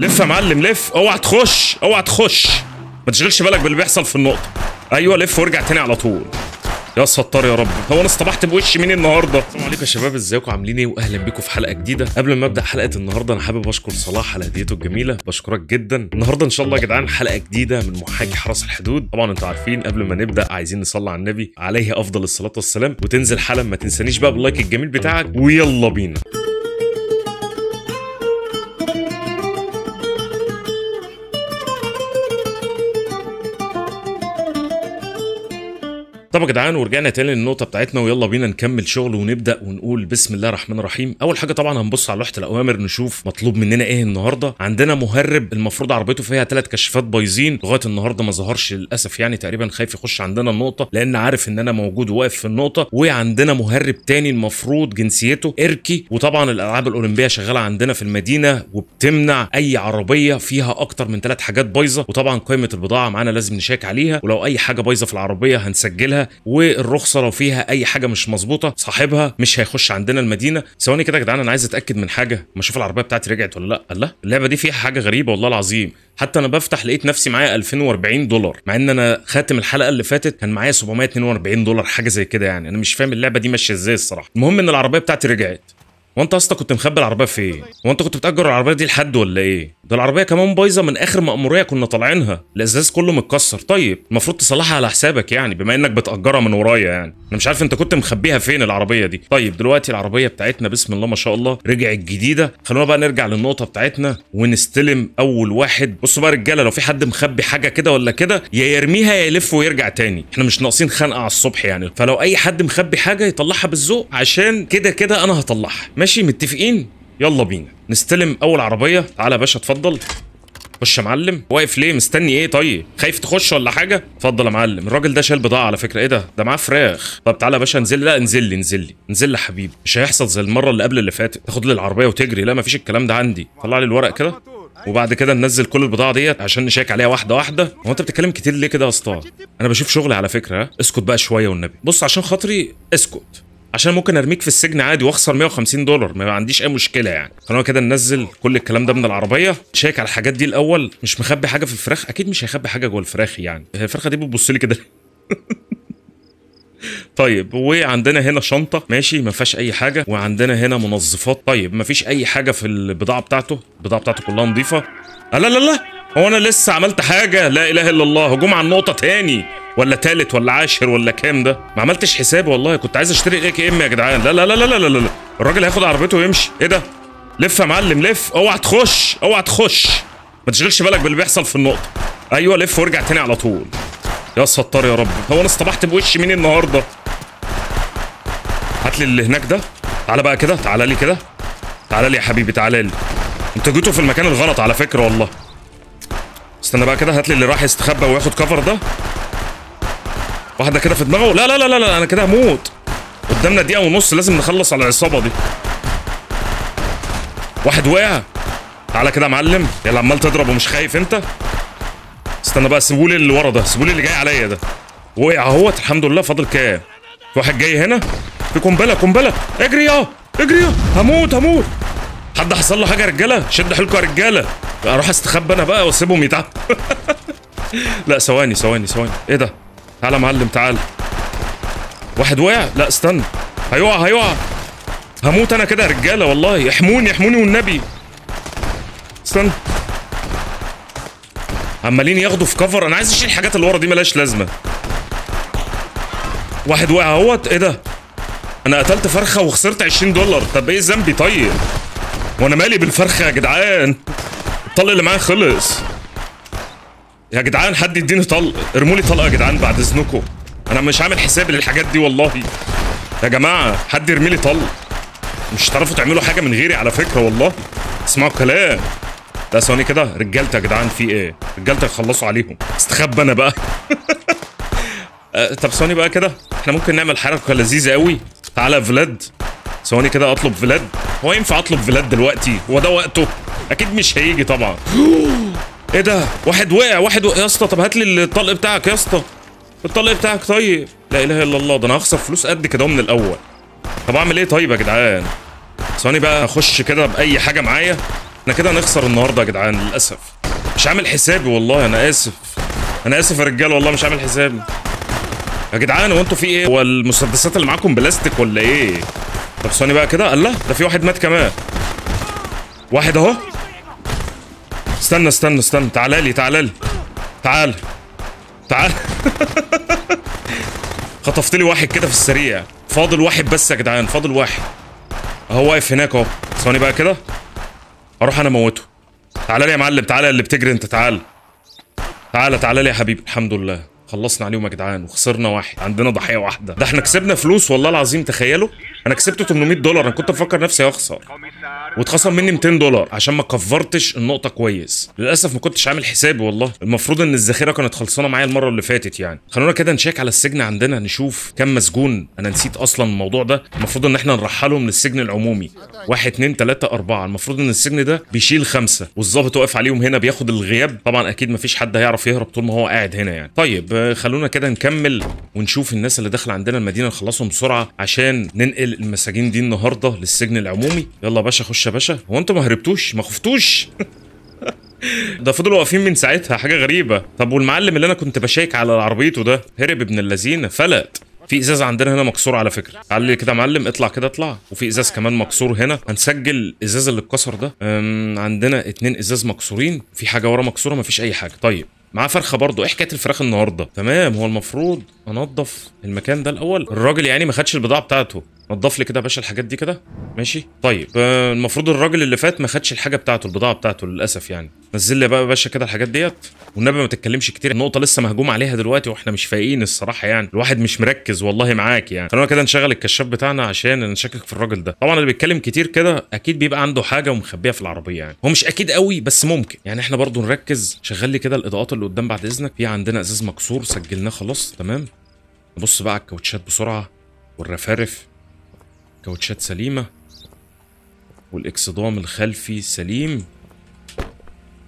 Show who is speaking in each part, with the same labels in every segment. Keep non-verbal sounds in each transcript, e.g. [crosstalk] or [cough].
Speaker 1: لف يا معلم لف اوعى تخش اوعى تخش ما تشغلش بالك باللي بيحصل في النقطه ايوه لف وارجع تاني على طول يا ستار يا رب هو انا اصطبحت بوش مين النهارده السلام عليكم يا شباب ازيكم عاملين ايه واهلا بيكم في حلقه جديده قبل ما ابدا حلقه النهارده انا حابب اشكر صلاح على هديته الجميله بشكرك جدا النهارده ان شاء الله يا جدعان حلقه جديده من محاكي حرس الحدود طبعا انتوا عارفين قبل ما نبدا عايزين نصلي على النبي عليه افضل الصلاه والسلام وتنزل حالا ما تنسانيش بقى باللايك الجميل بتاعك ويلا بينا طب يا جدعان ورجعنا تاني للنقطه بتاعتنا ويلا بينا نكمل شغل ونبدا ونقول بسم الله الرحمن الرحيم اول حاجه طبعا هنبص على لوحه الاوامر نشوف مطلوب مننا ايه النهارده عندنا مهرب المفروض عربيته فيها ثلاث كشافات بايظين لغايه النهارده ما ظهرش للاسف يعني تقريبا خايف يخش عندنا النقطه لان عارف ان انا موجود واقف في النقطه وعندنا مهرب تاني المفروض جنسيته اركي وطبعا الالعاب الاولمبيه شغاله عندنا في المدينه وبتمنع اي عربيه فيها اكتر من ثلاث حاجات بايظه وطبعا قائمه البضاعه معانا لازم نشيك عليها ولو اي حاجه بايظه في العربيه هنسجلها والرخصه لو فيها اي حاجه مش مظبوطه صاحبها مش هيخش عندنا المدينه ثواني كده يا جدعان انا عايز اتاكد من حاجه ما اشوف العربيه بتاعتي رجعت ولا لا الله اللعبه دي فيها حاجه غريبه والله العظيم حتى انا بفتح لقيت نفسي معايا 2040 دولار مع ان انا خاتم الحلقه اللي فاتت كان معايا 742 دولار حاجه زي كده يعني انا مش فاهم اللعبه دي ماشيه ازاي الصراحه المهم ان العربيه بتاعتي رجعت وانت يا اسطى كنت مخبي العربيه فين ايه؟ وانت كنت بتاجر العربيه دي لحد ولا ايه ده العربيه كمان بايظه من اخر مأموريه كنا طالعينها الازاز كله متكسر طيب المفروض تصلحها على حسابك يعني بما انك بتاجرها من ورايا يعني انا مش عارف انت كنت مخبيها فين العربيه دي طيب دلوقتي العربيه بتاعتنا بسم الله ما شاء الله رجعت جديده خلونا بقى نرجع للنقطه بتاعتنا ونستلم اول واحد بصوا بقى رجاله لو في حد مخبي حاجه كده ولا كده يا يرميها يا يلف ويرجع تاني احنا مش ناقصين خنقه على الصبح يعني فلو اي حد مخبي حاجه يطلعها بالذوق عشان كده كده انا هطلعها ماشي متفقين يلا بينا نستلم اول عربيه تعالى يا باشا اتفضل خش يا معلم واقف ليه مستني ايه طيب خايف تخش ولا حاجه اتفضل يا معلم الراجل ده شايل بضاعه على فكره ايه ده ده معاه فراخ طب تعالى يا باشا انزل لا انزل لي انزل لي انزل لي حبيبي مش هيحصل زي المره اللي قبل اللي فاتت تاخد لي العربيه وتجري لا مفيش الكلام ده عندي طلع لي الورق كده وبعد كده ننزل كل البضاعه ديت عشان نشيك عليها واحده واحده هو انت بتتكلم كتير ليه كده يا اسطى انا بشوف شغلي على فكره اسكت بقى شويه والنبي بص عشان خاطري اسكت عشان ممكن ارميك في السجن عادي واخسر 150 دولار ما عنديش اي مشكله يعني خلونا كده ننزل كل الكلام ده من العربيه شيك على الحاجات دي الاول مش مخبي حاجه في الفراخ اكيد مش هيخبي حاجه جوه الفراخ يعني الفرخه دي بتبص لي كده [laughs] طيب وعندنا هنا شنطه ماشي ما فيهاش اي حاجه وعندنا هنا منظفات طيب ما فيش اي حاجه في البضاعه بتاعته البضاعه بتاعته كلها نظيفه لا لا لا هو انا لسه عملت حاجه لا اله الا الله هجوم على النقطه تاني ولا تالت ولا عاشر ولا كام ده ما عملتش حساب والله كنت عايز اشتري اي كي ام يا جدعان لا لا لا لا لا لا, الراجل هياخد عربيته ويمشي ايه ده لف يا معلم لف اوعى تخش اوعى تخش ما تشغلش بالك باللي بيحصل في النقطه ايوه لف وارجع تاني على طول يا ستار يا رب هو انا اصطبحت بوش مين النهارده هات لي اللي هناك ده تعالى بقى كده تعالى لي كده تعالى لي يا حبيبي تعالى لي انتوا جيتوا في المكان الغلط على فكره والله استنى بقى كده هات لي اللي راح يستخبى وياخد كفر ده واحده كده في دماغه لا لا لا لا, لا انا كده هموت قدامنا دقيقه ونص لازم نخلص على العصابه دي واحد وقع تعالى كده يا معلم يلا عمال تضرب ومش خايف انت استنى بقى سيبوا لي اللي ورا ده سيبوا لي اللي جاي عليا ده وقع اهوت الحمد لله فاضل كام في واحد جاي هنا في قنبله قنبله اجري يا اجري يا هموت هموت حد حصل له حاجه يا رجاله شد حيلكم يا رجاله اروح استخبى انا بقى واسيبهم يتعبوا [laughs] لا ثواني ثواني ثواني ايه ده تعالى يا معلم تعالى واحد وقع لا استنى هيقع هيقع هموت انا كده يا رجاله والله احموني احموني والنبي استنى عمالين ياخدوا في كفر انا عايز اشيل الحاجات اللي ورا دي ملهاش لازمه واحد وقع اهوت ايه ده انا قتلت فرخه وخسرت 20 دولار طب ايه ذنبي طيب وانا مالي بالفرخه يا جدعان الطلق اللي معايا خلص يا جدعان حد يديني طلق ارموا لي طلقه يا جدعان بعد اذنكم انا مش عامل حسابي للحاجات دي والله يا جماعه حد يرمي لي طلق مش هتعرفوا تعملوا حاجه من غيري على فكره والله اسمعوا كلام لا ثواني كده رجالتك يا جدعان في ايه رجالتك خلصوا عليهم استخبى انا بقى [laughs] أه، طب ثواني بقى كده احنا ممكن نعمل حركه لذيذه قوي تعالى يا فلاد ثواني كده اطلب فلاد هو ينفع اطلب فلاد دلوقتي هو ده وقته اكيد مش هيجي طبعا [gasps] ايه ده واحد وقع واحد وقع يا اسطى طب هات لي الطلق بتاعك يا اسطى الطلق بتاعك طيب لا اله الا الله ده انا هخسر فلوس قد كده من الاول طب اعمل ايه طيب يا جدعان ثواني بقى اخش كده باي حاجه معايا احنا كده هنخسر النهارده يا جدعان للاسف مش عامل حسابي والله انا اسف انا اسف يا رجاله والله مش عامل حسابي يا جدعان هو انتوا في ايه هو المسدسات اللي معاكم بلاستيك ولا ايه طب ثواني بقى كده الله ده في واحد مات كمان واحد اهو استنى استنى استنى تعال لي تعال لي تعال تعال [laughs] خطفت لي واحد كده في السريع فاضل واحد بس يا جدعان فاضل واحد اهو واقف هناك اهو ثواني بقى كده اروح انا اموته تعال لي يا معلم تعال اللي بتجري انت تعال تعال تعال لي يا حبيبي الحمد لله خلصنا عليهم يا جدعان وخسرنا واحد عندنا ضحيه واحده ده احنا كسبنا فلوس والله العظيم تخيلوا انا كسبت 800 دولار انا كنت بفكر نفسي هخسر واتخصم مني 200 دولار عشان ما كفرتش النقطه كويس للاسف ما كنتش عامل حسابي والله المفروض ان الذخيره كانت خلصانه معايا المره اللي فاتت يعني خلونا كده نشيك على السجن عندنا نشوف كم مسجون انا نسيت اصلا الموضوع ده المفروض ان احنا نرحلهم للسجن العمومي 1 2 3 4 المفروض ان السجن ده بيشيل خمسه والظابط واقف عليهم هنا بياخد الغياب طبعا اكيد فيش حد هيعرف يهرب طول ما هو قاعد هنا يعني طيب فخلونا كده نكمل ونشوف الناس اللي داخله عندنا المدينه نخلصهم بسرعه عشان ننقل المساجين دي النهارده للسجن العمومي يلا يا باشا خش يا باشا هو انتوا ما هربتوش ما خفتوش [laughs] ده فضلوا واقفين من ساعتها حاجه غريبه طب والمعلم اللي انا كنت بشيك على عربيته ده هرب ابن اللذينه فلت في ازاز عندنا هنا مكسور على فكره علي كده معلم اطلع كده اطلع وفي ازاز كمان مكسور هنا هنسجل الازاز اللي اتكسر ده عندنا اتنين ازاز مكسورين في حاجه ورا مكسوره مفيش اي حاجه طيب معاه فرخه برضه ايه حكايه الفراخ النهارده تمام هو المفروض انضف المكان ده الاول الراجل يعني ما خدش البضاعه بتاعته نضف لي كده يا باشا الحاجات دي كده ماشي طيب آه، المفروض الراجل اللي فات ما خدش الحاجه بتاعته البضاعه بتاعته للاسف يعني نزل لي بقى يا باشا كده الحاجات ديت والنبي ما تتكلمش كتير النقطه لسه مهجوم عليها دلوقتي واحنا مش فايقين الصراحه يعني الواحد مش مركز والله معاك يعني خلونا كده نشغل الكشاف بتاعنا عشان نشكك في الراجل ده طبعا اللي بيتكلم كتير كده اكيد بيبقى عنده حاجه ومخبيها في العربيه يعني هو مش اكيد قوي بس ممكن يعني احنا برضو نركز شغل لي كده الاضاءات اللي قدام بعد اذنك في عندنا ازاز مكسور سجلناه خلاص تمام نبص بقى على الكاوتشات بسرعه والرفارف كاوتشات سليمة والإكسدام الخلفي سليم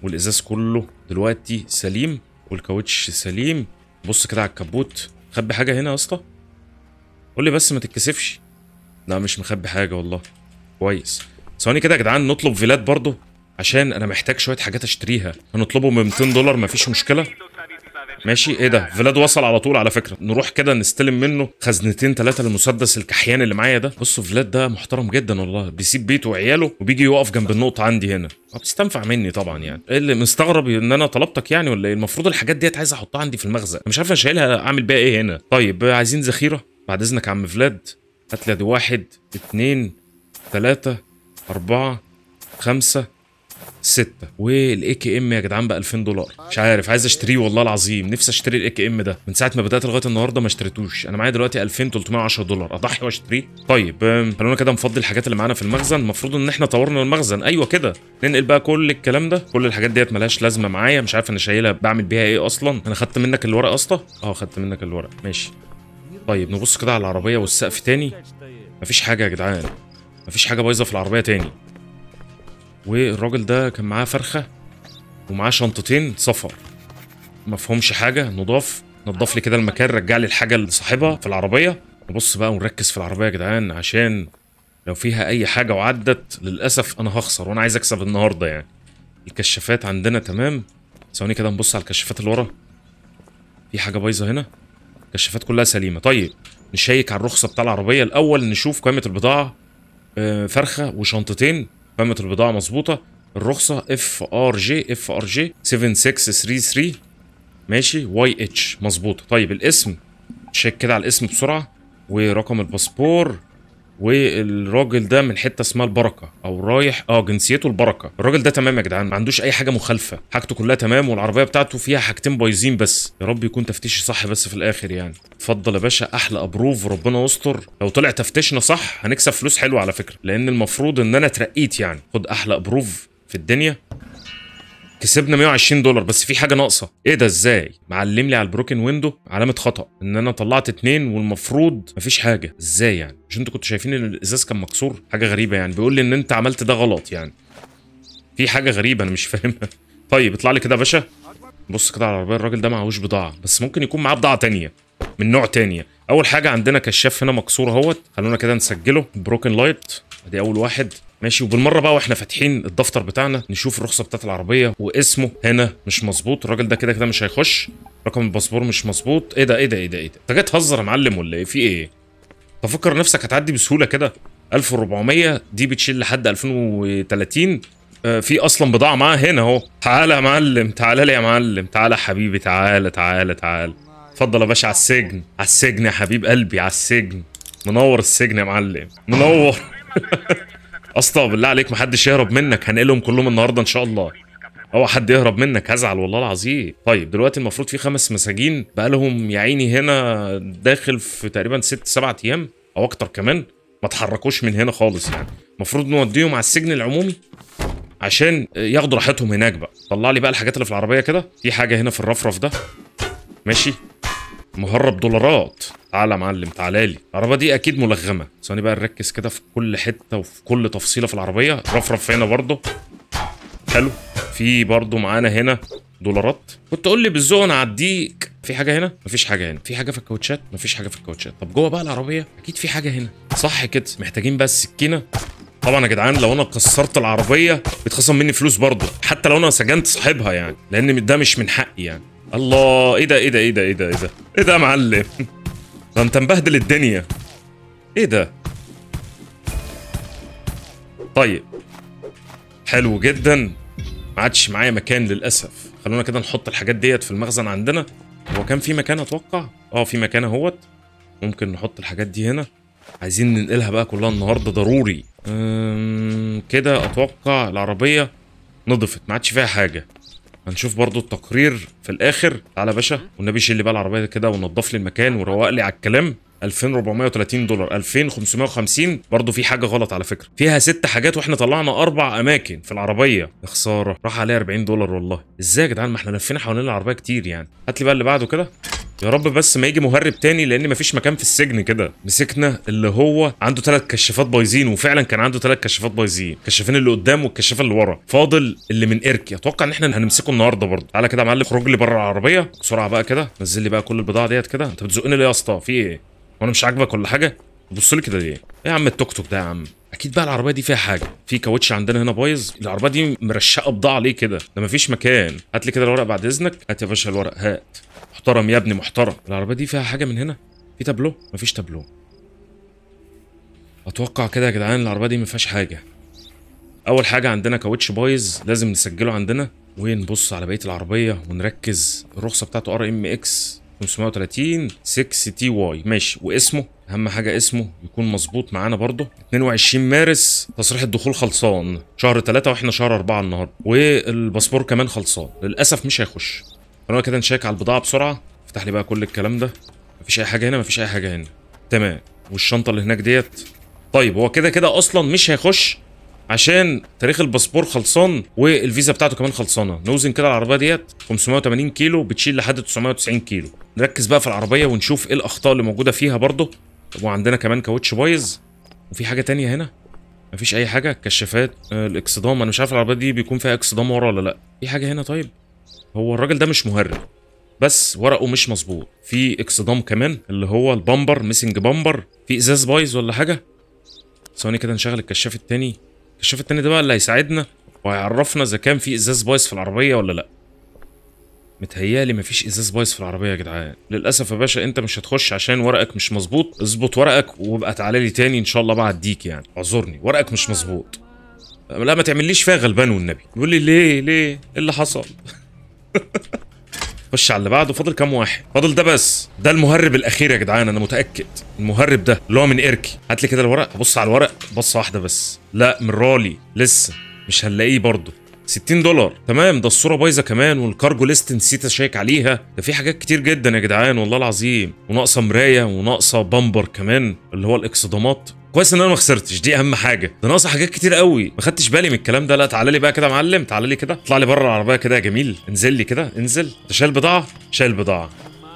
Speaker 1: والإزاز كله دلوقتي سليم والكاوتش سليم بص كده على الكبوت مخبي حاجة هنا يا اسطى قول لي بس ما تتكسفش لا مش مخبي حاجة والله كويس ثواني كده يا جدعان نطلب فيلات برضه عشان انا محتاج شويه حاجات اشتريها هنطلبه ب 200 دولار مفيش مشكله ماشي ايه ده فلاد وصل على طول على فكره نروح كده نستلم منه خزنتين ثلاثه للمسدس الكحيان اللي معايا ده بصوا فلاد ده محترم جدا والله بيسيب بيته وعياله وبيجي يقف جنب النقطه عندي هنا بتستنفع مني طبعا يعني ايه اللي مستغرب ان انا طلبتك يعني ولا ايه المفروض الحاجات ديت عايز احطها عندي في المخزن مش عارف شايلها اعمل بيها ايه هنا طيب عايزين ذخيره بعد اذنك يا عم فلاد هات لي واحد اتنين تلاته اربعه خمسه ستة والاي كي ام يا جدعان ب 2000 دولار مش عارف عايز اشتريه والله العظيم نفسي اشتري الاي كي ام ده من ساعه ما بدات لغايه النهارده ما اشتريتوش انا معايا دلوقتي 2310 دولار اضحي واشتريه طيب خلونا كده نفضي الحاجات اللي معانا في المخزن المفروض ان احنا طورنا المخزن ايوه كده ننقل بقى كل الكلام ده كل الحاجات ديت ملهاش لازمه معايا مش عارف انا شايلها بعمل بيها ايه اصلا انا خدت منك الورق يا اسطى اه خدت منك الورق ماشي طيب نبص كده على العربيه والسقف تاني مفيش حاجه يا جدعان مفيش حاجه بايظه في العربيه تاني والراجل ده كان معاه فرخه ومعاه شنطتين سفر مفهومش حاجه نضاف نضف لي كده المكان رجع لي الحاجه لصاحبها في العربيه نبص بقى ونركز في العربيه يا جدعان عشان لو فيها اي حاجه وعدت للاسف انا هخسر وانا عايز اكسب النهارده يعني الكشافات عندنا تمام ثواني كده نبص على الكشافات اللي ورا في حاجه بايظه هنا الكشافات كلها سليمه طيب نشيك على الرخصه بتاع العربيه الاول نشوف قيمه البضاعه آه، فرخه وشنطتين قائمه البضاعه مظبوطه الرخصه اف ار جي اف ار جي 7633 ماشي واي اتش مظبوطه طيب الاسم تشيك كده على الاسم بسرعه ورقم الباسبور والراجل ده من حته اسمها البركه او رايح اه جنسيته البركه الراجل ده تمام يا جدعان ما عندوش اي حاجه مخالفه حاجته كلها تمام والعربيه بتاعته فيها حاجتين بايظين بس يا رب يكون تفتيشي صح بس في الاخر يعني اتفضل يا باشا احلى ابروف ربنا يستر لو طلع تفتيشنا صح هنكسب فلوس حلوه على فكره لان المفروض ان انا اترقيت يعني خد احلى ابروف في الدنيا كسبنا 120 دولار بس في حاجه ناقصه ايه ده ازاي معلم لي على البروكن ويندو علامه خطا ان انا طلعت اتنين والمفروض مفيش حاجه ازاي يعني مش انتوا كنتوا شايفين ان الازاز كان مكسور حاجه غريبه يعني بيقول لي ان انت عملت ده غلط يعني في حاجه غريبه انا مش فاهمها [laughs] طيب اطلع لي كده يا باشا بص كده على العربيه الراجل ده معهوش بضاعه بس ممكن يكون معاه بضاعه تانية من نوع تانية يعني. اول حاجه عندنا كشاف هنا مكسور اهوت خلونا كده نسجله بروكن لايت ادي اول واحد ماشي وبالمره بقى واحنا فاتحين الدفتر بتاعنا نشوف الرخصه بتاعت العربيه واسمه هنا مش مظبوط الراجل ده كده كده مش هيخش رقم الباسبور مش مظبوط ايه ده ايه ده ايه ده ايه ده انت جاي تهزر يا معلم ولا ايه في ايه تفكر نفسك هتعدي بسهوله كده 1400 دي بتشيل لحد 2030 آه في اصلا بضاعه معاها هنا اهو تعالى يا معلم تعالى لي يا معلم تعالى يا حبيبي تعالى تعالى تعالى اتفضل يا باشا على السجن على السجن يا حبيب قلبي على السجن منور السجن يا معلم منور [laughs] اسطى بالله عليك محدش يهرب منك هنقلهم كلهم النهارده ان شاء الله اوعى حد يهرب منك هزعل والله العظيم طيب دلوقتي المفروض في خمس مساجين بقى لهم يا عيني هنا داخل في تقريبا ست سبعة ايام او اكتر كمان ما تحركوش من هنا خالص يعني المفروض نوديهم على السجن العمومي عشان ياخدوا راحتهم هناك بقى طلع لي بقى الحاجات اللي في العربيه كده في حاجه هنا في الرفرف ده ماشي مهرب دولارات تعالى يا معلم تعالى لي العربيه دي اكيد ملغمه ثواني بقى نركز كده في كل حته وفي كل تفصيله في العربيه رفرف هنا برضه حلو في برضه معانا هنا دولارات كنت تقول لي بالذوق انا اعديك في حاجه هنا مفيش حاجه هنا في حاجه في الكاوتشات مفيش حاجه في الكاوتشات طب جوه بقى العربيه اكيد في حاجه هنا صح كده محتاجين بقى السكينه طبعا يا جدعان لو انا كسرت العربيه بيتخصم مني فلوس برضه حتى لو انا سجنت صاحبها يعني لان ده مش من حقي يعني الله ايه ده ايه ده ايه ده ايه ده ايه ده ايه ده يا معلم ده انت مبهدل الدنيا ايه ده طيب حلو جدا ما عادش معايا مكان للاسف خلونا كده نحط الحاجات ديت في المخزن عندنا هو كان في مكان اتوقع اه في مكان اهوت ممكن نحط الحاجات دي هنا عايزين ننقلها بقى كلها النهارده ضروري كده اتوقع العربيه نضفت ما عادش فيها حاجه هنشوف برضو التقرير في الاخر تعالى يا باشا والنبي شيل لي بقى العربيه كده ونضف لي المكان وروق لي على الكلام 2430 دولار 2550 برضه في حاجه غلط على فكره فيها ست حاجات واحنا طلعنا اربع اماكن في العربيه يا خساره راح عليها 40 دولار والله ازاي يا جدعان ما احنا لفينا حوالين العربيه كتير يعني هات لي بقى اللي بعده كده يا رب بس ما يجي مهرب تاني لان مفيش مكان في السجن كده مسكنا اللي هو عنده ثلاث كشافات بايظين وفعلا كان عنده ثلاث كشافات بايظين الكشافين اللي قدام والكشافه اللي ورا فاضل اللي من اركي اتوقع ان احنا هنمسكه النهارده برضه تعالى كده يا معلم اخرج لي بره العربيه بسرعه بقى كده نزل لي بقى كل البضاعه ديت كده انت بتزقني ليه يا اسطى في ايه وانا مش عاجبك ولا حاجه بص لي كده ليه ايه يا عم التوك توك ده يا عم اكيد بقى العربيه دي فيها حاجه في كاوتش عندنا هنا بايظ العربيه دي مرشقه بضاعه ليه كده ده مفيش مكان هات لي كده الورق بعد اذنك هات يا باشا الورق هات محترم يا ابني محترم العربيه دي فيها حاجه من هنا في تابلو مفيش تابلو اتوقع كده يا جدعان العربيه دي مفيهاش حاجه اول حاجه عندنا كاوتش بايظ لازم نسجله عندنا ونبص على بقيه العربيه ونركز الرخصه بتاعته ار ام اكس 530 6 تي واي ماشي واسمه اهم حاجه اسمه يكون مظبوط معانا برضه 22 مارس تصريح الدخول خلصان شهر 3 واحنا شهر 4 النهارده والباسبور كمان خلصان للاسف مش هيخش انا كده نشيك على البضاعه بسرعه افتح لي بقى كل الكلام ده مفيش اي حاجه هنا مفيش اي حاجه هنا تمام والشنطه اللي هناك ديت طيب هو كده كده اصلا مش هيخش عشان تاريخ الباسبور خلصان والفيزا بتاعته كمان خلصانه نوزن كده العربيه ديت 580 كيلو بتشيل لحد 990 كيلو نركز بقى في العربيه ونشوف ايه الاخطاء اللي موجوده فيها برضه وعندنا كمان كاوتش بايظ وفي حاجه تانية هنا مفيش اي حاجه كشافات آه، الاكسدام انا مش عارف العربيه دي بيكون فيها اكسدام ورا ولا لا في حاجه هنا طيب هو الراجل ده مش مهرب بس ورقه مش مظبوط في اكسدام كمان اللي هو البامبر ميسنج بامبر في ازاز بايظ ولا حاجه ثواني كده نشغل الكشاف التاني الكشاف التاني ده بقى اللي هيساعدنا وهيعرفنا اذا كان في ازاز بايظ في العربيه ولا لا متهيالي مفيش ازاز بايظ في العربيه يا جدعان للاسف يا باشا انت مش هتخش عشان ورقك مش مظبوط اظبط ورقك وابقى تعالى لي تاني ان شاء الله بعديك يعني اعذرني ورقك مش مظبوط لا ما تعمليش فيها غلبان والنبي يقول لي ليه ليه ايه اللي حصل [laughs] خش على اللي بعده فاضل كام واحد فاضل ده بس ده المهرب الاخير يا جدعان انا متاكد المهرب ده اللي هو من اركي هات لي كده الورق بص على الورق بصه واحده بس لا من رالي لسه مش هنلاقيه برضه 60 دولار تمام ده الصوره بايظه كمان والكارجو ليست نسيت اشيك عليها ده في حاجات كتير جدا يا جدعان والله العظيم وناقصه مرايه وناقصه بامبر كمان اللي هو الاكسدامات كويس ان انا ما خسرتش دي اهم حاجه ده ناقصه حاجات كتير قوي ما خدتش بالي من الكلام ده لا تعالى لي بقى كده يا معلم تعالى لي كده اطلع لي بره العربيه كده يا جميل انزل لي كده انزل انت شايل بضاعه شايل بضاعه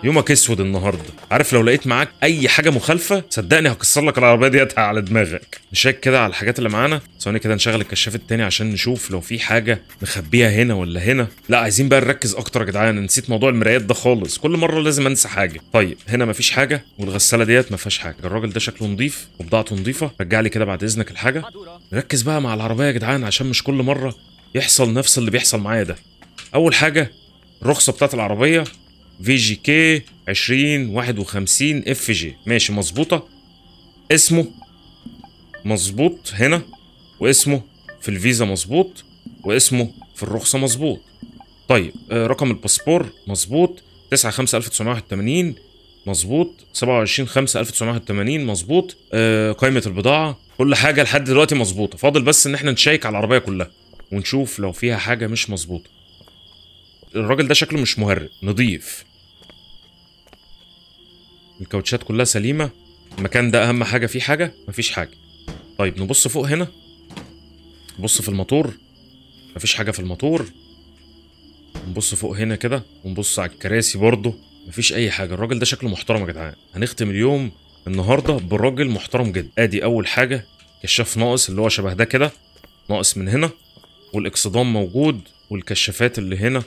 Speaker 1: يومك اسود النهارده عارف لو لقيت معاك اي حاجه مخالفه صدقني هكسر لك العربيه ديت على دماغك نشيك كده على الحاجات اللي معانا ثواني كده نشغل الكشاف التاني عشان نشوف لو في حاجه مخبيها هنا ولا هنا لا عايزين بقى نركز اكتر يا جدعان نسيت موضوع المرايات ده خالص كل مره لازم انسى حاجه طيب هنا مفيش حاجه والغساله ديت مفيهاش حاجه الراجل ده شكله نظيف وبضاعته نظيفه رجع لي كده بعد اذنك الحاجه نركز بقى مع العربيه يا جدعان عشان مش كل مره يحصل نفس اللي بيحصل معايا ده اول حاجه الرخصه بتاعت العربيه في جي كي 2051 اف جي ماشي مظبوطه اسمه مظبوط هنا واسمه في الفيزا مظبوط واسمه في الرخصه مظبوط طيب آه، رقم الباسبور مظبوط 9 5 1981 مظبوط 27 5 1981 مظبوط آه، قائمه البضاعه كل حاجه لحد دلوقتي مظبوطه فاضل بس ان احنا نشيك على العربيه كلها ونشوف لو فيها حاجه مش مظبوطه الراجل ده شكله مش مهرب نضيف الكاوتشات كلها سليمه المكان ده اهم حاجه فيه حاجه مفيش حاجه طيب نبص فوق هنا نبص في الموتور مفيش حاجه في الموتور نبص فوق هنا كده ونبص على الكراسي برضه مفيش اي حاجه الراجل ده شكله محترم يا جدعان هنختم اليوم النهارده براجل محترم جدا ادي اول حاجه كشاف ناقص اللي هو شبه ده كده ناقص من هنا والاكسدام موجود والكشافات اللي هنا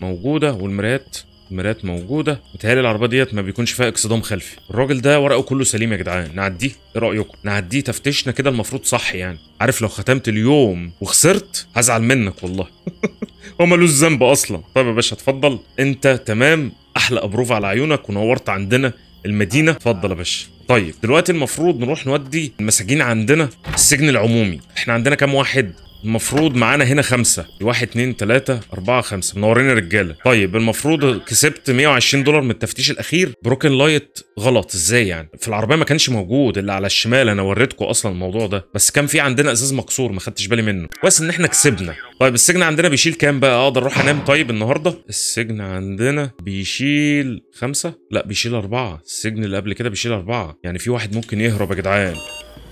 Speaker 1: موجوده والمرايات المرايات موجوده متهيألي العربيه ديت ما بيكونش فيها اكسدام خلفي الراجل ده ورقه كله سليم يا جدعان نعديه ايه رايكم نعديه تفتيشنا كده المفروض صح يعني عارف لو ختمت اليوم وخسرت هزعل منك والله [laughs] هو ملوش ذنب اصلا طيب يا باشا اتفضل انت تمام احلى ابروف على عيونك ونورت عندنا المدينه اتفضل يا باشا طيب دلوقتي المفروض نروح نودي المساجين عندنا السجن العمومي احنا عندنا كام واحد المفروض معانا هنا خمسة واحد اتنين تلاتة أربعة خمسة منورين يا رجالة طيب المفروض كسبت 120 دولار من التفتيش الأخير بروكن لايت غلط ازاي يعني في العربية ما كانش موجود اللي على الشمال أنا وريتكم أصلا الموضوع ده بس كان في عندنا إزاز مكسور ما خدتش بالي منه كويس إن إحنا كسبنا طيب السجن عندنا بيشيل كام بقى أقدر أروح أنام طيب النهاردة السجن عندنا بيشيل خمسة لا بيشيل أربعة السجن اللي قبل كده بيشيل أربعة يعني في واحد ممكن يهرب يا جدعان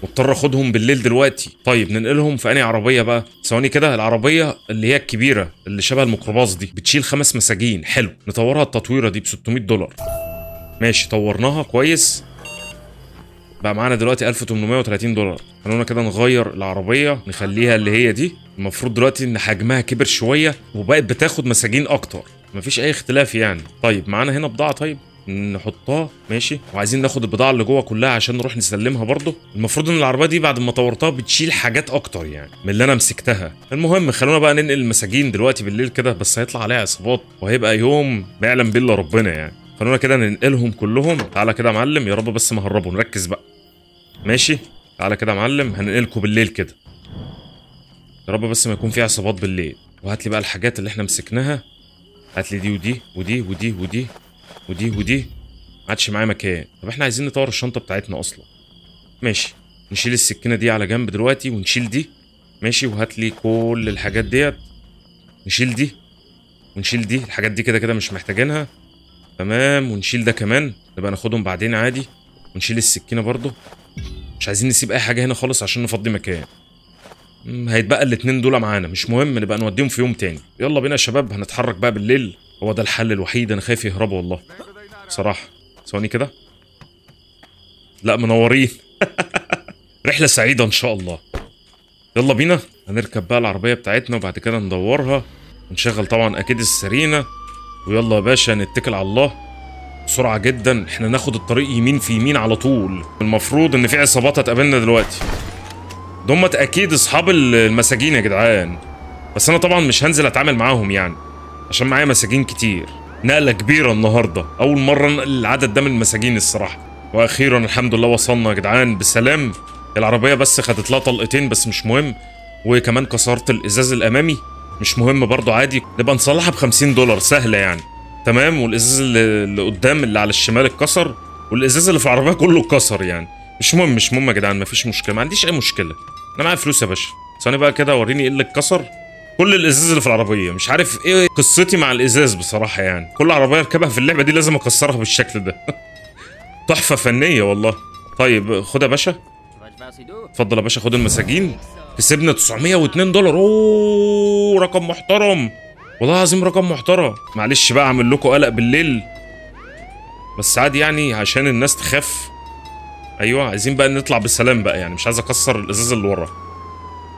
Speaker 1: مضطر اخدهم بالليل دلوقتي طيب ننقلهم في انهي عربيه بقى ثواني كده العربيه اللي هي الكبيره اللي شبه الميكروباص دي بتشيل خمس مساجين حلو نطورها التطويره دي ب 600 دولار ماشي طورناها كويس بقى معانا دلوقتي 1830 دولار خلونا كده نغير العربيه نخليها اللي هي دي المفروض دلوقتي ان حجمها كبر شويه وبقت بتاخد مساجين اكتر مفيش اي اختلاف يعني طيب معانا هنا بضاعه طيب نحطها ماشي وعايزين ناخد البضاعه اللي جوه كلها عشان نروح نسلمها برضه المفروض ان العربيه دي بعد ما طورتها بتشيل حاجات اكتر يعني من اللي انا مسكتها المهم خلونا بقى ننقل المساجين دلوقتي بالليل كده بس هيطلع عليها عصابات وهيبقى يوم يعلم بيه الا ربنا يعني خلونا كده ننقلهم كلهم تعالى كده يا معلم يا رب بس ما هربوا نركز بقى ماشي تعالى كده يا معلم هننقلكم بالليل كده يا رب بس ما يكون في عصابات بالليل وهات لي بقى الحاجات اللي احنا مسكناها هات لي دي ودي ودي ودي ودي ودي ودي ما عادش معايا مكان طب احنا عايزين نطور الشنطه بتاعتنا اصلا ماشي نشيل السكينه دي على جنب دلوقتي ونشيل دي ماشي وهات لي كل الحاجات ديت نشيل دي ونشيل دي الحاجات دي كده كده مش محتاجينها تمام ونشيل ده كمان نبقى ناخدهم بعدين عادي ونشيل السكينه برضه مش عايزين نسيب اي حاجه هنا خالص عشان نفضي مكان هيتبقى الاتنين دول معانا مش مهم نبقى نوديهم في يوم تاني يلا بينا يا شباب هنتحرك بقى بالليل هو ده الحل الوحيد انا خايف يهربوا والله صراحه ثواني كده لا منورين [laughs] رحله سعيده ان شاء الله يلا بينا هنركب بقى العربيه بتاعتنا وبعد كده ندورها ونشغل طبعا اكيد السرينه ويلا يا باشا نتكل على الله بسرعه جدا احنا ناخد الطريق يمين في يمين على طول المفروض ان في عصابات هتقابلنا دلوقتي دمت اكيد اصحاب المساجين يا جدعان بس انا طبعا مش هنزل اتعامل معاهم يعني عشان معايا مساجين كتير نقله كبيره النهارده اول مره انقل العدد ده من المساجين الصراحه واخيرا الحمد لله وصلنا يا جدعان بسلام العربيه بس خدت لها طلقتين بس مش مهم وكمان كسرت الازاز الامامي مش مهم برضه عادي نبقى نصلحها ب 50 دولار سهله يعني تمام والازاز اللي قدام اللي على الشمال اتكسر والازاز اللي في العربيه كله اتكسر يعني مش مهم مش مهم يا جدعان مفيش مشكله ما عنديش اي مشكله انا معايا فلوس يا باشا ثواني بقى كده وريني ايه اللي اتكسر كل الازاز اللي في العربيه مش عارف ايه قصتي مع الازاز بصراحه يعني كل عربيه اركبها في اللعبه دي لازم اكسرها بالشكل ده [laughs] تحفه فنيه والله طيب خد يا باشا اتفضل يا باشا خد المساجين كسبنا 902 دولار اوه رقم محترم والله العظيم رقم محترم معلش بقى اعمل لكم قلق بالليل بس عادي يعني عشان الناس تخاف ايوه عايزين بقى نطلع بالسلام بقى يعني مش عايز اكسر الازاز اللي ورا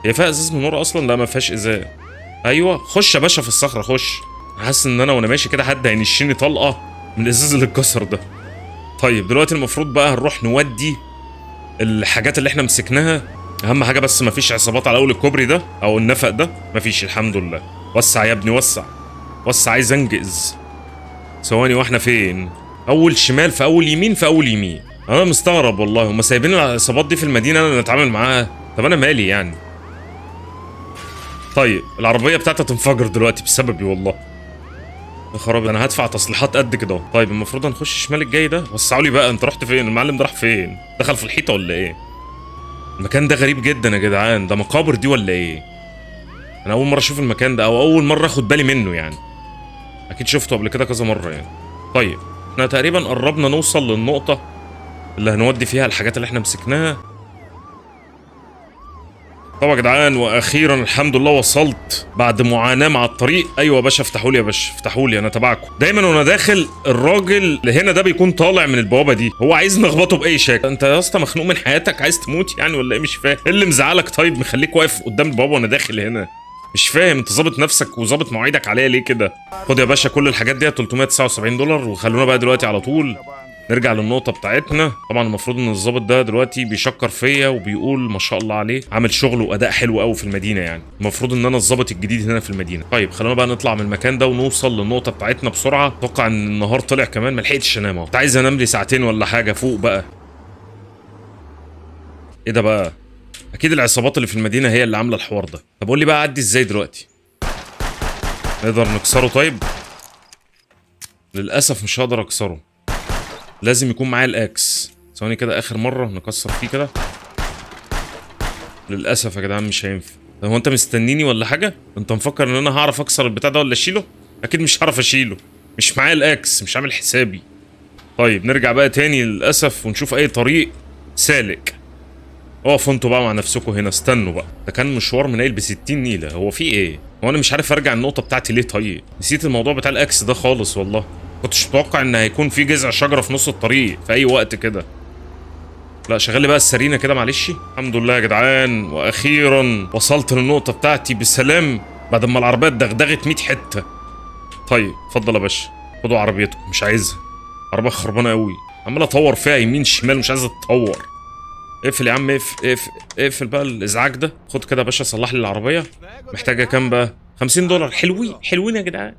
Speaker 1: هي فيها ازاز من ورا اصلا لا ما فيهاش ازاز ايوه خش يا باشا في الصخره خش حاسس ان انا وانا ماشي كده حد هينشيني طلقه من الازاز اللي اتكسر ده طيب دلوقتي المفروض بقى هنروح نودي الحاجات اللي احنا مسكناها اهم حاجه بس مفيش عصابات على اول الكوبري ده او النفق ده مفيش الحمد لله وسع يا ابني وسع وسع عايز انجز ثواني واحنا فين اول شمال في اول يمين في اول يمين انا مستغرب والله هم سايبين العصابات دي في المدينه انا اللي اتعامل معاها طب انا مالي يعني طيب العربيه بتاعتي هتنفجر دلوقتي بسببي والله يا خرابي انا هدفع تصليحات قد كده طيب المفروض هنخش الشمال الجاي ده وسعوا لي بقى انت رحت فين المعلم ده راح فين دخل في الحيطه ولا ايه المكان ده غريب جدا يا جدعان ده مقابر دي ولا ايه انا اول مره اشوف المكان ده او اول مره اخد بالي منه يعني اكيد شفته قبل كده كذا مره يعني طيب احنا تقريبا قربنا نوصل للنقطه اللي هنودي فيها الحاجات اللي احنا مسكناها طب يا جدعان واخيرا الحمد لله وصلت بعد معاناه مع الطريق ايوه يا باشا افتحوا لي يا باشا افتحوا لي انا تبعكم دايما وانا داخل الراجل اللي هنا ده بيكون طالع من البوابه دي هو عايز نخبطه باي شكل انت يا اسطى مخنوق من حياتك عايز تموت يعني ولا ايه مش فاهم ايه اللي مزعلك طيب مخليك واقف قدام البوابه وانا داخل هنا مش فاهم انت ظابط نفسك وظابط مواعيدك عليا ليه كده خد يا باشا كل الحاجات دي 379 دولار وخلونا بقى دلوقتي على طول نرجع للنقطه بتاعتنا طبعا المفروض ان الظابط ده دلوقتي بيشكر فيا وبيقول ما شاء الله عليه عامل شغل واداء حلو قوي في المدينه يعني المفروض ان انا الظابط الجديد هنا في المدينه طيب خلونا بقى نطلع من المكان ده ونوصل للنقطه بتاعتنا بسرعه اتوقع ان النهار طلع كمان ما لحقتش انام اهو كنت عايز انام لي ساعتين ولا حاجه فوق بقى ايه ده بقى اكيد العصابات اللي في المدينه هي اللي عامله الحوار ده طب قول لي بقى اعدي ازاي دلوقتي نقدر نكسره طيب للاسف مش هقدر اكسره لازم يكون معايا الاكس ثواني كده اخر مره نكسر فيه كده للاسف يا جدعان مش هينفع هو انت مستنيني ولا حاجه انت مفكر ان انا هعرف اكسر البتاع ده ولا اشيله اكيد مش هعرف اشيله مش معايا الاكس مش عامل حسابي طيب نرجع بقى تاني للاسف ونشوف اي طريق سالك اقفوا انتوا بقى مع نفسكم هنا استنوا بقى ده كان مشوار من قايل ب 60 نيله هو في ايه هو انا مش عارف ارجع النقطه بتاعتي ليه طيب نسيت الموضوع بتاع الاكس ده خالص والله كنتش متوقع ان هيكون في جذع شجره في نص الطريق في اي وقت كده لا شغل لي بقى السرينه كده معلش الحمد لله يا جدعان واخيرا وصلت للنقطه بتاعتي بسلام بعد ما العربيه اتدغدغت 100 حته طيب اتفضل يا باشا خدوا عربيتكم مش عايزها عربيه خربانه قوي عمال اطور فيها يمين شمال مش عايز اتطور اقفل يا عم اقفل اقفل بقى الازعاج ده خد كده يا باشا صلح لي العربيه محتاجه كام بقى 50 دولار حلوين حلوين يا جدعان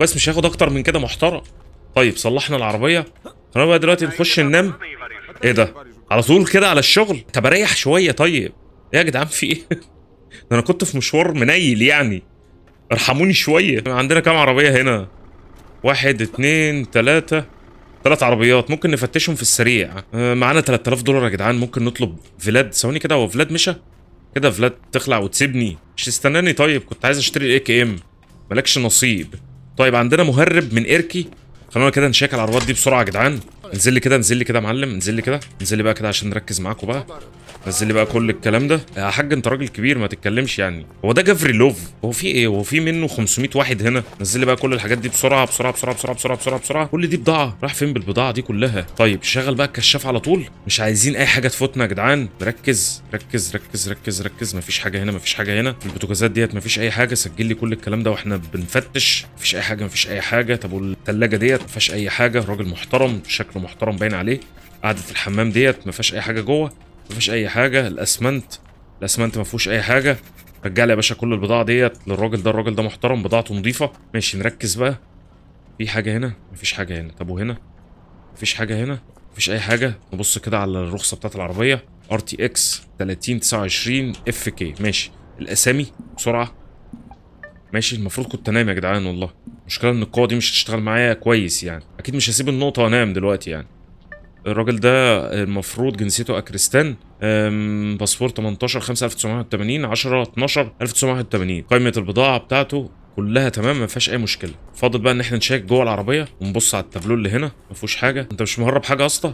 Speaker 1: بس مش هياخد اكتر من كده محترم طيب صلحنا العربيه خلينا بقى دلوقتي نخش ننام ايه ده على طول كده على الشغل طب اريح شويه طيب ايه يا جدعان في ايه [laughs] ده انا كنت في مشوار منيل يعني ارحموني شويه عندنا كام عربيه هنا واحد اتنين تلاتة تلات عربيات ممكن نفتشهم في السريع آه، معانا 3000 دولار يا جدعان ممكن نطلب فلاد ثواني كده هو فلاد مشى كده فلاد تخلع وتسيبني مش استناني طيب كنت عايز اشتري الاي كي ام مالكش نصيب طيب عندنا مهرب من اركي خلونا كده نشيك على العربات دي بسرعة يا جدعان انزل لي كده انزل لي كده يا معلم انزل لي كده انزل لي بقى كده عشان نركز معاكم بقى نزل لي بقى كل الكلام ده يا حاج انت راجل كبير ما تتكلمش يعني هو ده لوف هو في ايه هو في منه 500 واحد هنا نزل لي بقى كل الحاجات دي بسرعه بسرعه بسرعه بسرعه بسرعه بسرعه, بسرعة. كل دي بضاعه راح فين بالبضاعه دي كلها طيب شغل بقى الكشاف على طول مش عايزين اي حاجه تفوتنا يا جدعان ركز ركز ركز ركز ركز مفيش حاجه هنا مفيش حاجه هنا في البوتاجازات ديت مفيش اي حاجه سجل لي كل الكلام ده واحنا بنفتش مفيش اي حاجه مفيش اي حاجه طب والثلاجه ديت مفيهاش اي حاجه راجل محترم شكله محترم باين عليه قعدة الحمام ديت ما فيهاش اي حاجه جوه مفيش اي حاجه الاسمنت الاسمنت ما فيهوش اي حاجه رجع لي يا باشا كل البضاعه ديت للراجل ده الراجل ده محترم بضاعته نظيفه ماشي نركز بقى في حاجه هنا مفيش حاجه هنا طب وهنا مفيش حاجه هنا مفيش اي حاجه نبص كده على الرخصه بتاعت العربيه ار تي اكس 3029 اف كي ماشي الاسامي بسرعه ماشي المفروض كنت انام يا جدعان والله المشكله ان القوه دي مش هتشتغل معايا كويس يعني اكيد مش هسيب النقطه وانام دلوقتي يعني الراجل ده المفروض جنسيته اكريستان باسبور 18 5 1980 10 12 1981 قائمه البضاعه بتاعته كلها تمام ما فيهاش اي مشكله فاضل بقى ان احنا نشيك جوه العربيه ونبص على التابلو اللي هنا ما فيهوش حاجه انت مش مهرب حاجه يا اسطى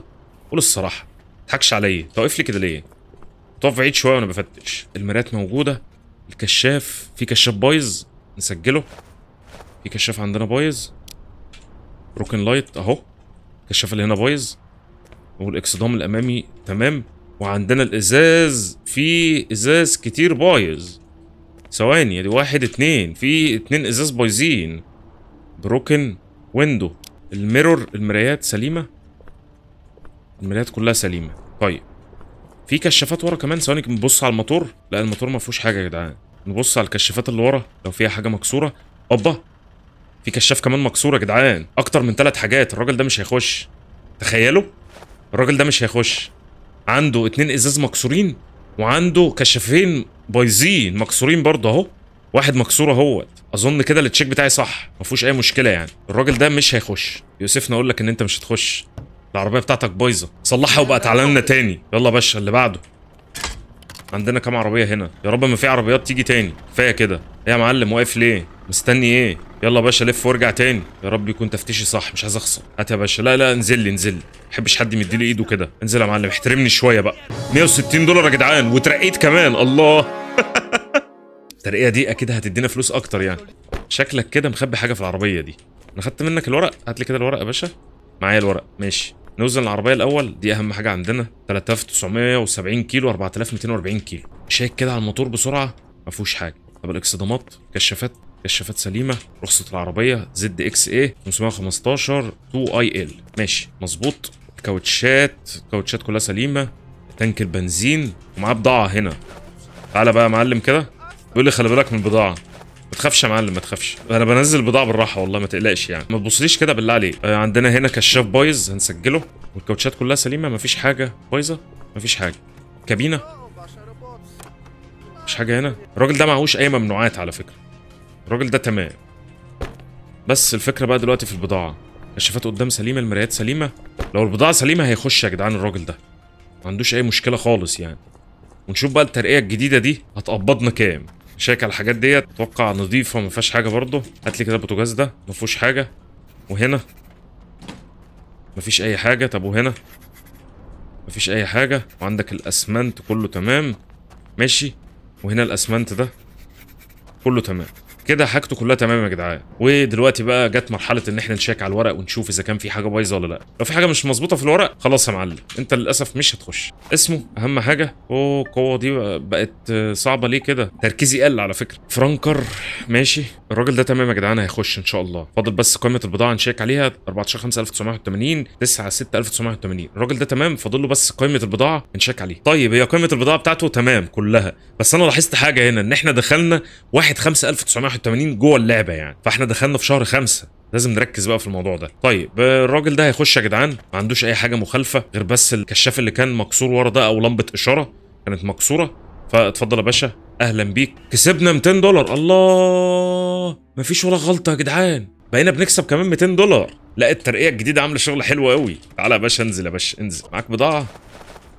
Speaker 1: قول الصراحه ما تضحكش عليا انت واقف لي كده ليه تقف بعيد شويه وانا بفتش المرايات موجوده الكشاف في كشاف بايظ نسجله في كشاف عندنا بايظ بروكن لايت اهو الكشاف اللي هنا بايظ والاكسدام الامامي تمام وعندنا الازاز في ازاز كتير بايظ ثواني دي يعني واحد اتنين في اتنين ازاز بايظين بروكن ويندو الميرور المرايات سليمه المرايات كلها سليمه طيب في كشافات ورا كمان ثواني نبص على الموتور لا الموتور ما فيهوش حاجه يا جدعان نبص على الكشافات اللي ورا لو فيها حاجه مكسوره اوبا في كشاف كمان مكسور يا جدعان اكتر من ثلاث حاجات الراجل ده مش هيخش تخيلوا الراجل ده مش هيخش عنده اتنين ازاز مكسورين وعنده كشافين بايظين مكسورين برضه اهو واحد مكسور اهوت اظن كده التشيك بتاعي صح ما فيهوش اي مشكله يعني الراجل ده مش هيخش يوسفنا اقول لك ان انت مش هتخش العربيه بتاعتك بايظه صلحها وبقى تعالى لنا تاني يلا باشا اللي بعده عندنا كام عربيه هنا يا رب ما في عربيات تيجي تاني كفايه كده ايه يا معلم واقف ليه مستني ايه يلا يا باشا لف وارجع تاني يا رب يكون تفتيشي صح مش عايز اخسر هات يا باشا لا لا انزل لي انزل لي محبش حد لي ايده كده انزل يا معلم احترمني شويه بقى 160 دولار يا جدعان وترقيت كمان الله [laughs] الترقيه دي اكيد هتدينا فلوس اكتر يعني شكلك كده مخبي حاجه في العربيه دي انا خدت منك الورق هات لي كده الورق يا باشا معايا الورق ماشي نوزن العربيه الاول دي اهم حاجه عندنا 3970 كيلو 4240 كيلو شيك كده على الموتور بسرعه ما فيهوش حاجه طب الاكسدامات كشافات كشافات سليمه رخصه العربيه زد اكس اي 515 2 اي ال ماشي مظبوط الكاوتشات الكاوتشات كلها سليمه تانك البنزين ومعاه بضاعه هنا تعالى بقى يا معلم كده بيقول لي خلي بالك من البضاعه ما تخافش يا معلم ما تخافش انا بنزل بضاعه بالراحه والله ما تقلقش يعني ما تبصليش كده بالله عليك آه عندنا هنا كشاف بايظ هنسجله والكوتشات كلها سليمه ما فيش حاجه بايظه ما فيش حاجه كابينه مش حاجه هنا الراجل ده معهوش اي ممنوعات على فكره الراجل ده تمام بس الفكره بقى دلوقتي في البضاعه الكشافات قدام سليمه المرايات سليمه لو البضاعه سليمه هيخش يا جدعان الراجل ده ما عندوش اي مشكله خالص يعني ونشوف بقى الترقيه الجديده دي هتقبضنا كام شايك على الحاجات ديت اتوقع نضيفه ما فيهاش حاجه برضه هات لي كده البوتاجاز ده ما فيهوش حاجه وهنا مفيش اي حاجه طب وهنا مفيش اي حاجه وعندك الاسمنت كله تمام ماشي وهنا الاسمنت ده كله تمام كده حاجته كلها تمام يا جدعان ودلوقتي بقى جت مرحله ان احنا نشيك على الورق ونشوف اذا كان في حاجه بايظه ولا لا لو في حاجه مش مظبوطه في الورق خلاص يا معلم انت للاسف مش هتخش اسمه اهم حاجه اوه القوه دي بقت صعبه ليه كده تركيزي قل على فكره فرانكر ماشي الراجل ده تمام يا جدعان هيخش ان شاء الله فاضل بس قيمه البضاعه نشيك عليها 5980 9 6980 الراجل ده تمام فاضل له بس قيمه البضاعه نشيك عليها طيب هي قيمه البضاعه بتاعته تمام كلها بس انا لاحظت حاجه هنا ان احنا دخلنا 1 81 جوه اللعبه يعني فاحنا دخلنا في شهر خمسة لازم نركز بقى في الموضوع ده طيب آه، الراجل ده هيخش يا جدعان ما عندوش اي حاجه مخالفه غير بس الكشاف اللي كان مكسور ورا ده او لمبه اشاره كانت مكسوره فاتفضل يا باشا اهلا بيك كسبنا 200 دولار الله مفيش ولا غلطه يا جدعان بقينا بنكسب كمان 200 دولار لا الترقيه الجديده عامله شغل حلو قوي تعالى يا باشا انزل يا باشا انزل معاك بضاعه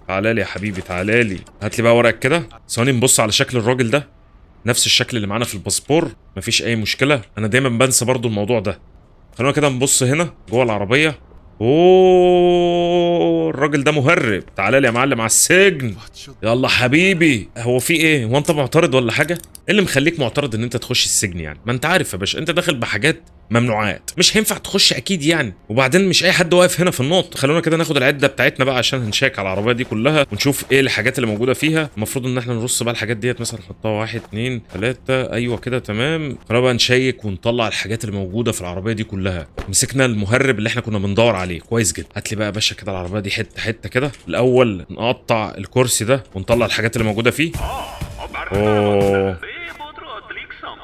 Speaker 1: تعالى لي يا حبيبي تعالى لي هات لي بقى ورقك كده ثواني نبص على شكل الراجل ده نفس الشكل اللي معانا في الباسبور مفيش اي مشكله انا دايما بنسى برضو الموضوع ده خلونا كده نبص هنا جوه العربيه اوه الراجل ده مهرب تعال لي يا معلم على السجن يلا حبيبي هو في ايه هو انت معترض ولا حاجه ايه اللي مخليك معترض ان انت تخش السجن يعني ما انت عارف يا باشا انت داخل بحاجات ممنوعات مش هينفع تخش اكيد يعني وبعدين مش اي حد واقف هنا في النقط خلونا كده ناخد العده بتاعتنا بقى عشان هنشيك على العربيه دي كلها ونشوف ايه الحاجات اللي موجوده فيها المفروض ان احنا نرص بقى الحاجات ديت مثلا نحطها واحد اتنين ثلاثه ايوه كده تمام خلونا بقى نشيك ونطلع الحاجات اللي موجوده في العربيه دي كلها مسكنا المهرب اللي احنا كنا بندور عليه كويس جدا هات لي بقى يا باشا كده العربيه دي حته حته كده الاول نقطع الكرسي ده ونطلع الحاجات اللي موجوده فيه آه، اوه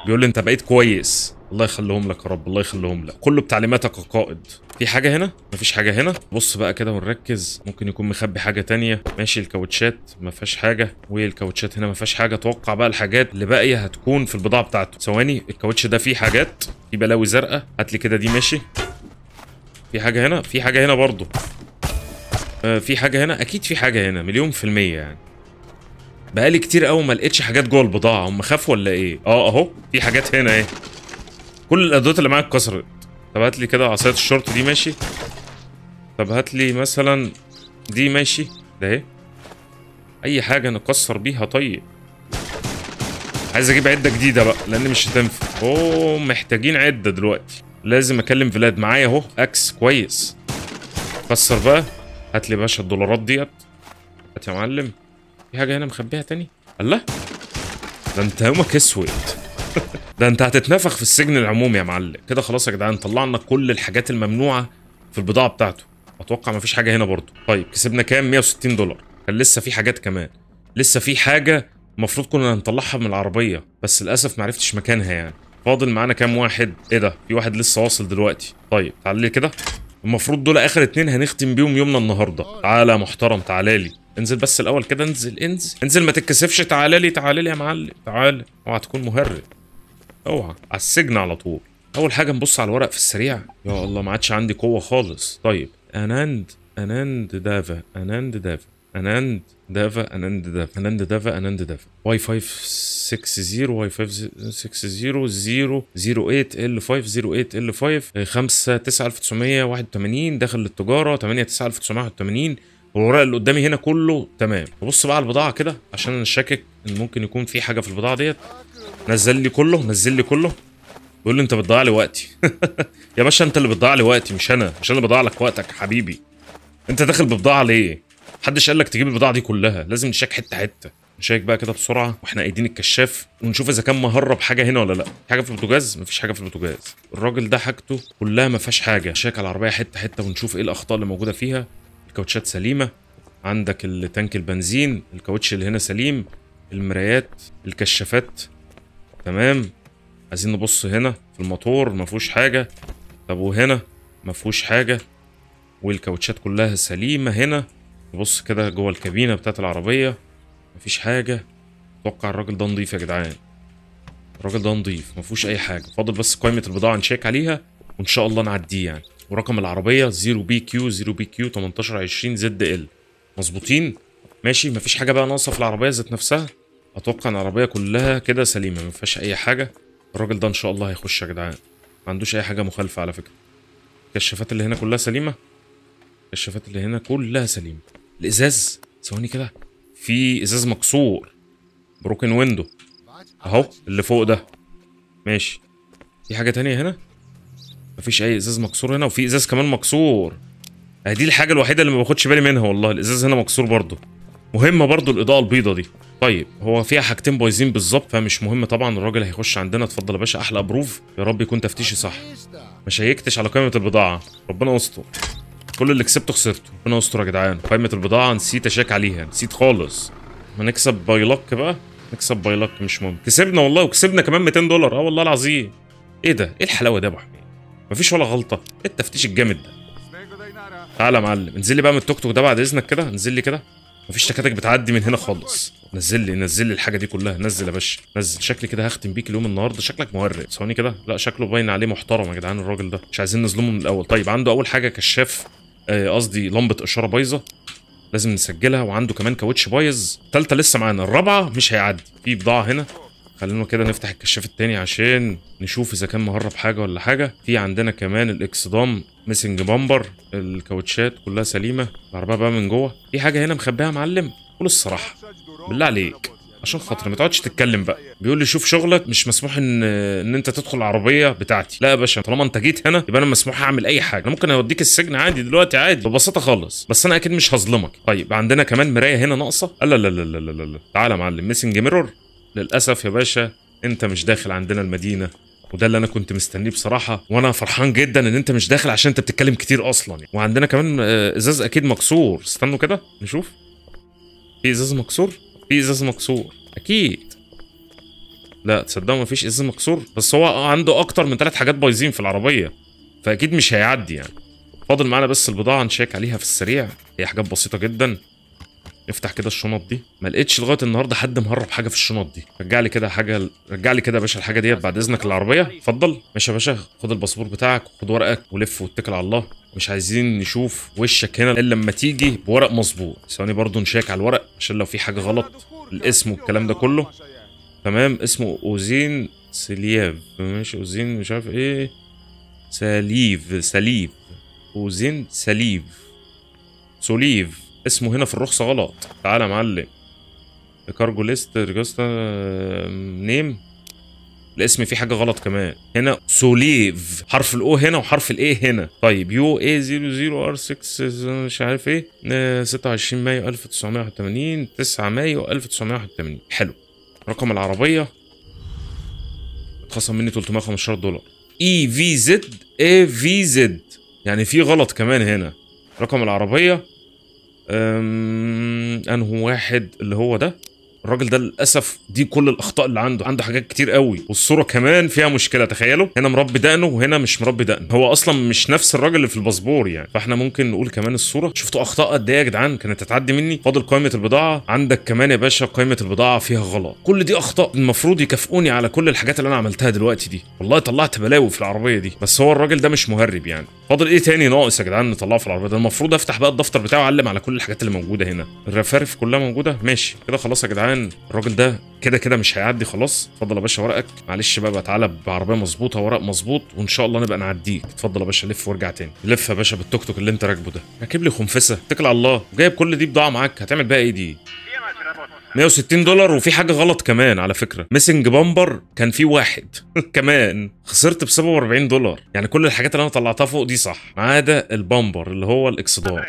Speaker 1: بيقول لي انت بقيت كويس الله يخليهم لك يا رب الله يخليهم لك كله بتعليماتك يا قائد في حاجه هنا مفيش حاجه هنا بص بقى كده ونركز ممكن يكون مخبي حاجه تانية ماشي الكاوتشات ما فيهاش حاجه والكاوتشات هنا ما فيهاش حاجه اتوقع بقى الحاجات اللي باقيه هتكون في البضاعه بتاعته ثواني الكاوتش ده فيه حاجات في بلاوي زرقاء هات لي كده دي ماشي في حاجه هنا في حاجه هنا برضه آه في حاجه هنا اكيد في حاجه هنا مليون في الميه يعني بقالي كتير قوي ما لقيتش حاجات جوه البضاعه هم خافوا ولا ايه اه اهو في حاجات هنا ايه كل الادوات اللي معايا اتكسرت طب هات لي كده عصايه الشرطه دي ماشي طب هات لي مثلا دي ماشي ده اهي اي حاجه نكسر بيها طيب عايز اجيب عده جديده بقى لان مش هتنفع اوه محتاجين عده دلوقتي لازم اكلم فلاد معايا اهو اكس كويس كسر بقى هات لي باشا الدولارات ديت هات يا معلم في حاجه هنا مخبيها تاني الله ده انت يومك اسود [laughs] ده انت هتتنفخ في السجن العمومي يا معلم كده خلاص يا جدعان طلعنا كل الحاجات الممنوعه في البضاعه بتاعته اتوقع مفيش حاجه هنا برضه طيب كسبنا كام 160 دولار كان لسه في حاجات كمان لسه في حاجه المفروض كنا هنطلعها من العربيه بس للاسف معرفتش مكانها يعني فاضل معانا كام واحد ايه ده في واحد لسه واصل دلوقتي طيب تعالى لي كده المفروض دول اخر اتنين هنختم بيهم يومنا النهارده تعالى محترم تعالى لي انزل بس الاول كده انزل انزل انزل ما تتكسفش تعالى لي تعالى لي يا معلم تعالى اوعى تكون مهرب اوعى على السجن على طول اول حاجه نبص على الورق في السريع يا الله ما عادش عندي قوه خالص طيب اناند اناند دافا اناند دافا اناند دافا اناند دافا اناند دافا اناند دافا واي 0 واي 5 6 0 0 0 8 ال 5 0 8 ال 5 5 9981 داخل للتجاره 8 9 1981 والورق اللي قدامي هنا كله تمام بص بقى على البضاعه كده عشان انا شاكك ان ممكن يكون في حاجه في البضاعه ديت نزل لي كله نزل لي كله بيقول لي انت بتضيع لي وقتي [laughs] يا باشا انت اللي بتضيع لي وقتي مش انا مش انا اللي بضيع لك وقتك حبيبي انت داخل ببضاعه ليه محدش قال لك تجيب البضاعه دي كلها لازم نشيك حته حته نشيك بقى كده بسرعه واحنا قايدين الكشاف ونشوف اذا كان مهرب حاجه هنا ولا لا حاجه في البوتاجاز مفيش حاجه في البوتاجاز الراجل ده حاجته كلها ما فيهاش حاجه نشيك على العربيه حته حته ونشوف ايه الاخطاء اللي موجوده فيها الكاوتشات سليمه عندك التانك البنزين الكاوتش اللي هنا سليم المرايات الكشافات تمام عايزين نبص هنا في الموتور ما فيهوش حاجه طب وهنا ما فيهوش حاجه والكاوتشات كلها سليمه هنا نبص كده جوه الكابينه بتاعه العربيه مفيش حاجه اتوقع الراجل ده نضيف يا جدعان الراجل ده نضيف فيهوش اي حاجه فاضل بس قائمه البضاعه نشيك عليها وان شاء الله نعديه يعني ورقم العربيه 0 بي كيو 0 بي كيو 1820 زد ال مظبوطين ماشي مفيش حاجه بقى ناقصه في العربيه ذات نفسها اتوقع ان العربيه كلها كده سليمه ما فيهاش اي حاجه الراجل ده ان شاء الله هيخش يا جدعان ما عندوش اي حاجه مخالفه على فكره الكشافات اللي هنا كلها سليمه الكشافات اللي هنا كلها سليمه الازاز ثواني كده في ازاز مكسور بروكن ويندو اهو اللي فوق ده ماشي في حاجه تانية هنا مفيش اي ازاز مكسور هنا وفي ازاز كمان مكسور دي الحاجه الوحيده اللي ما باخدش بالي منها والله الازاز هنا مكسور برضه مهمه برضه الاضاءه البيضه دي طيب هو فيها حاجتين بايظين بالظبط فمش مهم طبعا الراجل هيخش عندنا اتفضل يا باشا احلى ابروف يا رب يكون تفتيشي صح مش هيكتش على قائمه البضاعه ربنا يستر كل اللي كسبته خسرته ربنا يستر يا جدعان قائمه البضاعه نسيت اشيك عليها نسيت خالص ما نكسب باي لك بقى نكسب باي لك مش مهم كسبنا والله وكسبنا كمان 200 دولار اه والله العظيم ايه ده ايه الحلاوه ده يا ابو حميد مفيش ولا غلطه ايه التفتيش الجامد ده تعالى يا معلم انزل لي بقى من التوك توك ده بعد اذنك كده انزل لي كده مفيش تكاتك بتعدي من هنا خالص نزل لي نزل لي الحاجه دي كلها نزل يا باشا نزل شكلي كده هختم بيك اليوم النهارده شكلك مورق ثواني كده لا شكله باين عليه محترم يا جدعان الراجل ده مش عايزين نظلمه من الاول طيب عنده اول حاجه كشاف آه، قصدي آه لمبه اشاره بايظه لازم نسجلها وعنده كمان كاوتش بايظ الثالثه لسه معانا الرابعه مش هيعدي في بضاعه هنا خلينا كده نفتح الكشاف التاني عشان نشوف اذا كان مهرب حاجه ولا حاجه في عندنا كمان الاكسدام ميسنج بامبر الكاوتشات كلها سليمه العربيه بقى من جوه في حاجه هنا مخبيها يا معلم قول الصراحه بالله عليك عشان خاطر ما تقعدش تتكلم بقى بيقول لي شوف شغلك مش مسموح ان ان انت تدخل العربيه بتاعتي لا يا باشا طالما انت جيت هنا يبقى انا مسموح اعمل اي حاجه انا ممكن اوديك السجن عادي دلوقتي عادي ببساطه خالص بس انا اكيد مش هظلمك طيب عندنا كمان مرايه هنا ناقصه لا لا لا لا لا, لا. تعالى يا معلم ميسنج ميرور للاسف يا باشا انت مش داخل عندنا المدينه وده اللي انا كنت مستنيه بصراحه وانا فرحان جدا ان انت مش داخل عشان انت بتتكلم كتير اصلا يعني. وعندنا كمان آه، ازاز اكيد مكسور استنوا كده نشوف في ازاز مكسور في ازاز مكسور اكيد لا تصدقوا مفيش ازاز مكسور بس هو عنده اكتر من ثلاث حاجات بايظين في العربيه فاكيد مش هيعدي يعني فاضل معانا بس البضاعه نشيك عليها في السريع هي حاجات بسيطه جدا افتح كده الشنط دي ما لقيتش لغايه النهارده حد مهرب حاجه في الشنط دي رجع لي كده حاجه رجع لي كده يا باشا الحاجه ديت بعد اذنك العربيه اتفضل ماشي يا باشا خد الباسبور بتاعك وخد ورقك ولف واتكل على الله مش عايزين نشوف وشك هنا الا لما تيجي بورق مظبوط ثواني برضو نشيك على الورق عشان لو في حاجه غلط الاسم والكلام ده كله تمام اسمه اوزين سلييف ماشي اوزين مش عارف ايه سليف سليف اوزين سليف سوليف اسمه هنا في الرخصه غلط تعالى يا معلم كارجو ليست ريجستا نيم الاسم فيه حاجه غلط كمان هنا سوليف حرف الاو هنا وحرف الايه هنا طيب يو اي 00 ار 6 مش عارف ايه 26 آه، مايو 1981 9 مايو 1981 حلو رقم العربيه اتخصم مني 315 دولار اي في زد اي في زد يعني في غلط كمان هنا رقم العربيه انه واحد اللي هو ده الراجل ده للاسف دي كل الاخطاء اللي عنده عنده حاجات كتير قوي والصوره كمان فيها مشكله تخيلوا هنا مربي دقنه وهنا مش مربي دقنه هو اصلا مش نفس الراجل اللي في الباسبور يعني فاحنا ممكن نقول كمان الصوره شفتوا اخطاء قد ايه يا جدعان كانت هتعدي مني فاضل قائمه البضاعه عندك كمان يا باشا قائمه البضاعه فيها غلط كل دي اخطاء المفروض يكافئوني على كل الحاجات اللي انا عملتها دلوقتي دي والله طلعت بلاوي في العربيه دي بس هو الراجل ده مش مهرب يعني فاضل ايه تاني ناقص يا جدعان نطلعه في العربيه ده المفروض افتح بقى الدفتر بتاعه اعلم على كل الحاجات اللي موجوده هنا الرفارف كلها موجوده ماشي كده خلاص يا جدعان الراجل ده كده كده مش هيعدي خلاص اتفضل يا باشا ورقك معلش بقى تعالى بعربيه مظبوطه ورق مظبوط وان شاء الله نبقى نعديك اتفضل يا باشا لف وارجع تاني لف يا باشا بالتوك توك اللي انت راكبه ده راكب لي خنفسه اتكل على الله جايب كل دي بضاعه معاك هتعمل بيها ايه دي 160 دولار وفي حاجه غلط كمان على فكره ميسنج بامبر كان في واحد [laughs] كمان خسرت ب 47 دولار يعني كل الحاجات اللي انا طلعتها فوق دي صح ما عدا البامبر اللي هو الاكسدار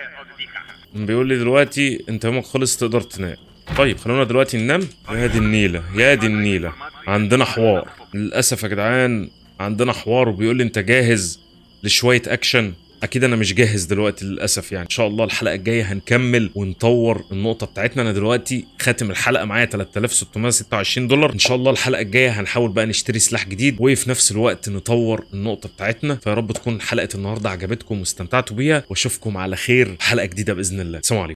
Speaker 1: بيقول لي دلوقتي انت يومك خلص تقدر تنام طيب خلونا دلوقتي ننام يا دي النيله يا دي النيله عندنا حوار للاسف يا جدعان عندنا حوار وبيقول لي انت جاهز لشويه اكشن اكيد انا مش جاهز دلوقتي للاسف يعني ان شاء الله الحلقه الجايه هنكمل ونطور النقطه بتاعتنا انا دلوقتي خاتم الحلقه معايا 3626 دولار ان شاء الله الحلقه الجايه هنحاول بقى نشتري سلاح جديد وفي نفس الوقت نطور النقطه بتاعتنا فيا رب تكون حلقه النهارده عجبتكم واستمتعتوا بيها واشوفكم على خير حلقه جديده باذن الله سلام عليكم